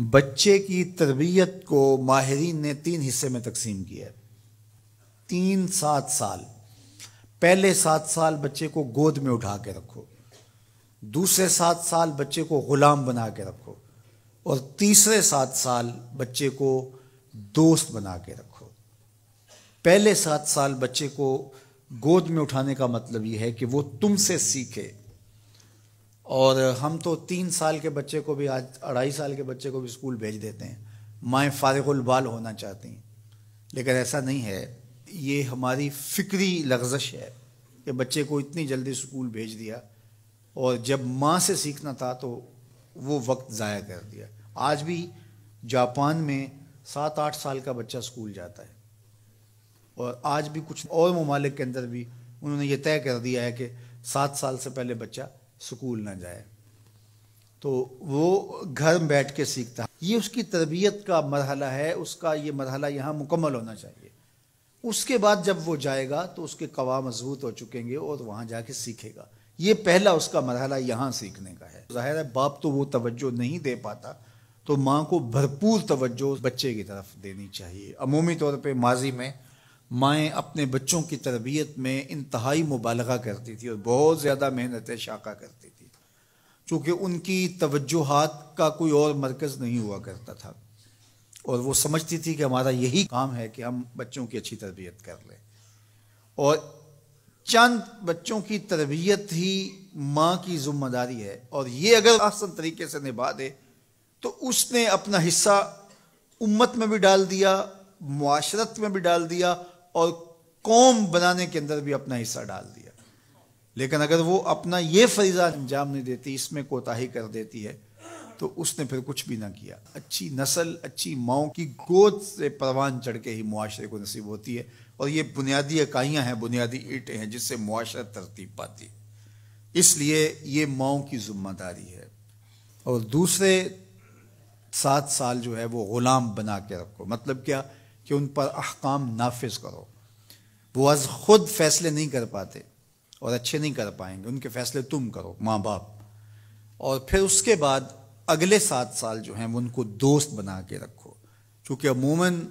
बच्चे की तरबियत को माहरीन ने तीन हिस्से में तकसीम किया है तीन सात साल पहले सात साल बच्चे को गोद में उठा के रखो दूसरे सात साल बच्चे को ग़ुलाम बना के रखो और तीसरे सात साल बच्चे को दोस्त बना के रखो पहले सात साल बच्चे को गोद में उठाने का मतलब यह है कि वो तुमसे सीखे और हम तो तीन साल के बच्चे को भी आज अढ़ाई साल के बच्चे को भी स्कूल भेज देते हैं माएँ फ़ारगुलबाल होना चाहती हैं लेकिन ऐसा नहीं है ये हमारी फ़िक्री लग्जश है कि बच्चे को इतनी जल्दी स्कूल भेज दिया और जब माँ से सीखना था तो वो वक्त ज़ाया कर दिया आज भी जापान में सात आठ साल का बच्चा स्कूल जाता है और आज भी कुछ और ममालिक के अंदर भी उन्होंने ये तय कर दिया है कि सात साल से पहले बच्चा स्कूल ना जाए तो वो घर बैठ के सीखता है ये उसकी तरबियत का मरहला है उसका ये मरहला यहाँ मुकम्मल होना चाहिए उसके बाद जब वो जाएगा तो उसके कवा मजबूत हो चुकेंगे और वहाँ जाके सीखेगा ये पहला उसका मरहला यहाँ सीखने का है ज़ाहिर है बाप तो वो तवज्जो नहीं दे पाता तो माँ को भरपूर तवज्जो बच्चे की तरफ देनी चाहिए अमूमी तौर पर माजी में माएँ अपने बच्चों की तरबियत में इंतहाई मुबालगा करती थी और बहुत ज़्यादा मेहनत शाखा करती थी चूँकि उनकी तवज्जोहात का कोई और मरकज़ नहीं हुआ करता था और वो समझती थी कि हमारा यही काम है कि हम बच्चों की अच्छी तरबियत कर लें और चंद बच्चों की तरबियत ही माँ की जिम्मेदारी है और ये अगर आसन तरीके से निभा दे तो उसने अपना हिस्सा उम्मत में भी डाल दिया माशरत में भी डाल दिया और कौम बनाने के अंदर भी अपना हिस्सा डाल दिया लेकिन अगर वो अपना ये फरीजा अंजाम नहीं देती इसमें कोताही कर देती है तो उसने फिर कुछ भी ना किया अच्छी नस्ल अच्छी माओ की गोद से परवान चढ़ के ही मुआरे को नसीब होती है और ये बुनियादी इकाइयाँ हैं बुनियादी ईंटें हैं जिससे मुआरा तरतीब पाती इसलिए ये माओ की जिम्मेदारी है और दूसरे सात साल जो है वो ग़ुलाम बना के रखो मतलब क्या कि उन पर अहकाम नाफिज करो वो अज खुद फैसले नहीं कर पाते और अच्छे नहीं कर पाएंगे उनके फैसले तुम करो माँ बाप और फिर उसके बाद अगले सात साल जो हैं वो उनको दोस्त बना के रखो क्योंकि अमूमन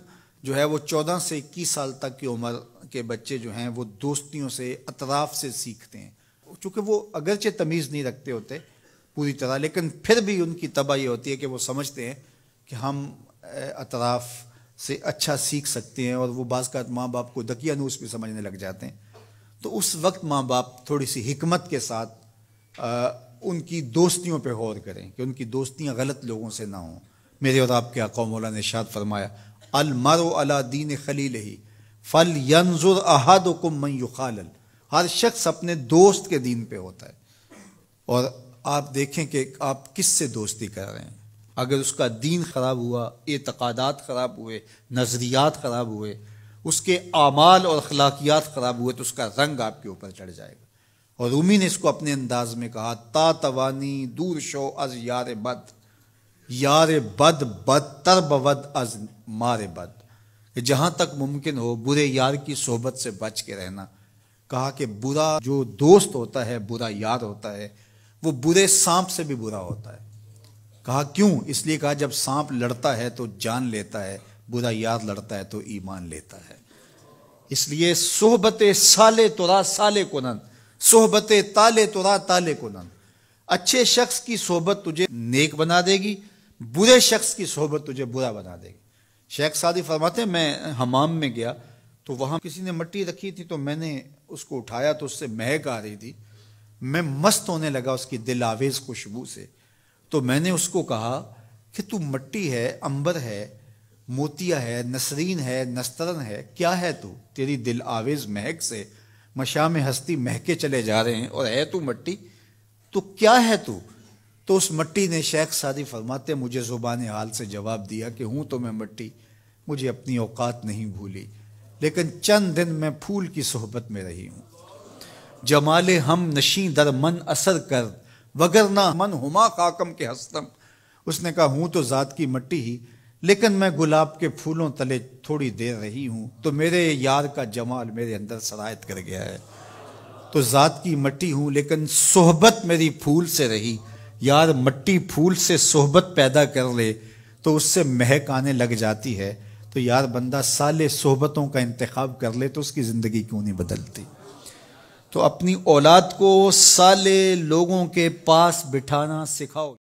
जो है वो चौदह से इक्कीस साल तक की उम्र के बच्चे जो हैं वो दोस्तियों से अतराफ से सीखते हैं चूँकि वो अगरचे तमीज़ नहीं रखते होते पूरी तरह लेकिन फिर भी उनकी तबाही होती है कि वो समझते हैं कि हम अतराफ़ से अच्छा सीख सकते हैं और वो बाज़ का माँ बाप को दकिया नूस भी समझने लग जाते हैं तो उस वक्त माँ बाप थोड़ी सी हमत के साथ आ, उनकी दोस्तियों पे गौर करें कि उनकी दोस्तियाँ गलत लोगों से ना हों मेरे और आपके आका मौला ने शाद फरमाया अलमर अला दीन खलील ही फल यंजुर अहद मयुखाल युखाल हर शख्स अपने दोस्त के दीन पे होता है और आप देखें कि आप किस से दोस्ती कर रहे हैं अगर उसका दीन ख़राब हुआ एतक़ादात ख़राब हुए नज़रियात ख़राब हुए उसके आमाल और अखलाकियात ख़राब हुए तो उसका रंग आपके ऊपर चढ़ जाएगा और रूमी ने इसको अपने अंदाज में कहा ता तवानी दूर शो अज यार बद यार बद बद तर बद अज मार बद जहाँ तक मुमकिन हो बुरे यार की सोहबत से बच के रहना कहा कि बुरा जो दोस्त होता है बुरा यार होता है वो बुरे सांप से भी बुरा होता है कहा क्यों इसलिए कहा जब सांप लड़ता है तो जान लेता है बुरा याद लड़ता है तो ईमान लेता है इसलिए सोहबत साले तुरा साले नंद सोहबत ताले तुरा ताले नंद अच्छे शख्स की सोहबत तुझे नेक बना देगी बुरे शख्स की सोहबत तुझे बुरा बना देगी शेख सादी फरमाते मैं हमाम में गया तो वहां किसी ने मट्टी रखी थी तो मैंने उसको उठाया तो उससे महक आ रही थी मैं मस्त होने लगा उसकी दिल आवेज खुशबू से तो मैंने उसको कहा कि तू मट्टी है अंबर है मोतिया है नसरीन है नस्तरन है क्या है तू तेरी दिल आवेज महक से मशा में हस्ती महके चले जा रहे हैं और है तू मट्टी तो क्या है तू तो उस मट्टी ने शेख सादी फरमाते मुझे ज़ुबान हाल से जवाब दिया कि हूँ तो मैं मट्टी मुझे अपनी औकात नहीं भूली लेकिन चंद दिन मैं फूल की सोहबत में रही हूँ जमाले हम नशी दर मन असर कर वगरना मन हुमा खाकम के हस्तम उसने कहा हूं तो ज़ात की मट्टी ही लेकिन मैं गुलाब के फूलों तले थोड़ी देर रही हूं तो मेरे यार का जमाल मेरे अंदर शरायत कर गया है तो ज़ात की मट्टी हूं लेकिन सोहबत मेरी फूल से रही यार मट्टी फूल से सोहबत पैदा कर ले तो उससे महक आने लग जाती है तो यार बंदा साले सोहबतों का इंतखब कर ले तो उसकी ज़िंदगी क्यों नहीं बदलती तो अपनी औलाद को साले लोगों के पास बिठाना सिखाओ